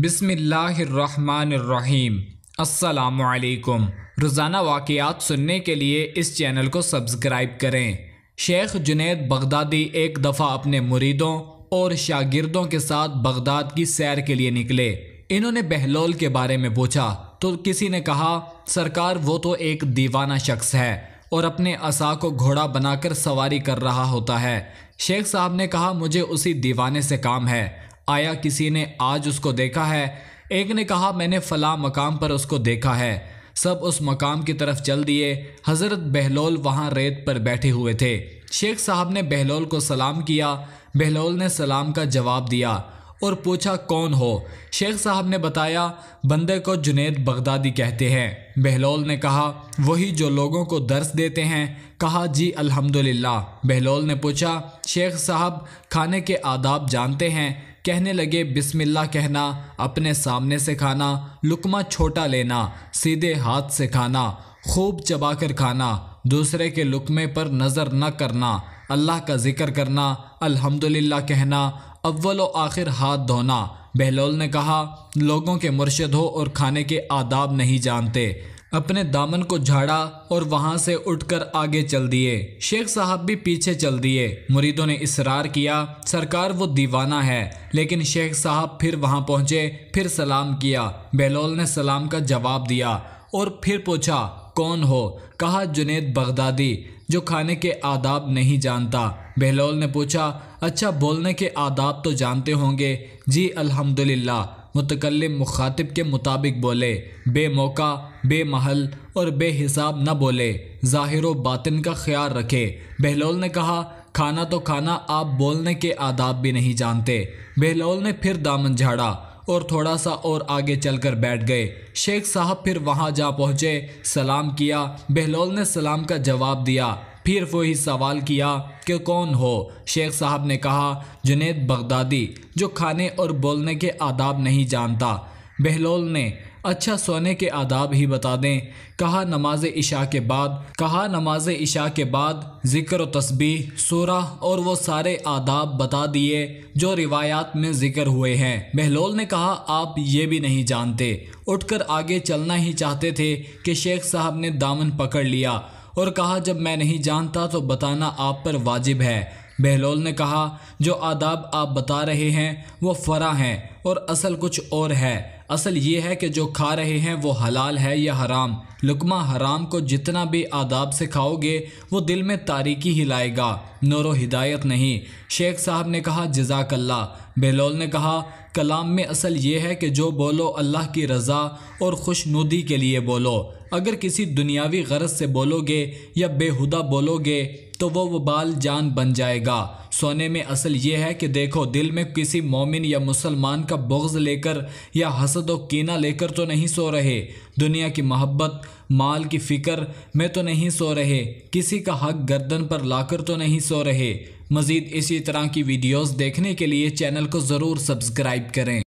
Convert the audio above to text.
बिसमीम् असलकुम रोज़ाना वाक़ात सुनने के लिए इस चैनल को सब्सक्राइब करें शेख जुनेद बगदादी एक दफ़ा अपने मुरीदों और शागिर्दों के साथ बगदाद की सैर के लिए निकले इन्होंने बहलोल के बारे में पूछा तो किसी ने कहा सरकार वो तो एक दीवाना शख्स है और अपने असा को घोड़ा बनाकर सवारी कर रहा होता है शेख साहब ने कहा मुझे उसी दीवाने से काम है आया किसी ने आज उसको देखा है एक ने कहा मैंने फला मकाम पर उसको देखा है सब उस मकाम की तरफ चल दिए हज़रत बहलोल वहाँ रेत पर बैठे हुए थे शेख साहब ने बहलोल को सलाम किया बहलोल ने सलाम का जवाब दिया और पूछा कौन हो शेख साहब ने बताया बंदे को जुनेद बगदादी कहते हैं बहलोल ने कहा वही जो लोगों को दर्स देते हैं कहा जी अल्हम्दुलिल्लाह बहलोल ने पूछा शेख साहब खाने के आदाब जानते हैं कहने लगे बिस्मिल्लाह कहना अपने सामने से खाना लुकमा छोटा लेना सीधे हाथ से खाना खूब चबाकर खाना दूसरे के लुकमे पर नज़र न करना अल्लाह का जिक्र करना अल्हम्दुलिल्लाह कहना अव्वल व आखिर हाथ धोना बहलोल ने कहा लोगों के मुर्शद हो और खाने के आदाब नहीं जानते अपने दामन को झाड़ा और वहां से उठकर आगे चल दिए शेख साहब भी पीछे चल दिए मुरीदों ने इसरार किया सरकार वो दीवाना है लेकिन शेख साहब फिर वहां पहुंचे फिर सलाम किया बहलोल ने सलाम का जवाब दिया और फिर पूछा कौन हो कहा जुनेद बगदादी जो खाने के आदाब नहीं जानता बहलोल ने पूछा अच्छा बोलने के आदाब तो जानते होंगे जी अल्हम्दुलिल्लाह मुतकलम मुखातिब के मुताबिक बोले बेमौका बेमहल और बेहिसाब न बोले ज़ाहिर बातिन का ख्याल रखे बहलोल ने कहा खाना तो खाना आप बोलने के आदाब भी नहीं जानते बहलोल ने फिर दामन झाड़ा और थोड़ा सा और आगे चलकर बैठ गए शेख साहब फिर वहाँ जा पहुँचे सलाम किया बहलोल ने सलाम का जवाब दिया फिर वही सवाल किया कि कौन हो शेख साहब ने कहा जुनेद बगदादी जो खाने और बोलने के आदाब नहीं जानता बहलोल ने अच्छा सोने के आदाब ही बता दें कहा नमाज इशा के बाद कहा नमाज इशा के बाद ज़िक्र तस्बी सूरा और वो सारे आदाब बता दिए जो रिवायात में ज़िक्र हुए हैं बहलोल ने कहा आप ये भी नहीं जानते उठकर आगे चलना ही चाहते थे कि शेख साहब ने दामन पकड़ लिया और कहा जब मैं नहीं जानता तो बताना आप पर वाजिब है बहलोल ने कहा जो आदाब आप बता रहे हैं वो फ़रा हैं और असल कुछ और है असल ये है कि जो खा रहे हैं वो हलाल है या हराम लुकमा हराम को जितना भी आदाब से खाओगे वो दिल में तारीकी ही लाएगा नूर हिदायत नहीं शेख साहब ने कहा जजाकल्ला बहलोल ने कहा कलाम में असल ये है कि जो बोलो अल्लाह की रज़ा और खुशनुदी के लिए बोलो अगर किसी दुनियावी गरज से बोलोगे या बेहुदा बोलोगे तो वो वबाल जान बन जाएगा सोने में असल ये है कि देखो दिल में किसी मोमिन या मुसलमान का बग्ज़ लेकर या हसद व कीना लेकर तो नहीं सो रहे दुनिया की मोहब्बत माल की फ़िक्र में तो नहीं सो रहे किसी का हक गर्दन पर लाकर तो नहीं सो रहे मज़ीद इसी तरह की वीडियोस देखने के लिए चैनल को ज़रूर सब्सक्राइब करें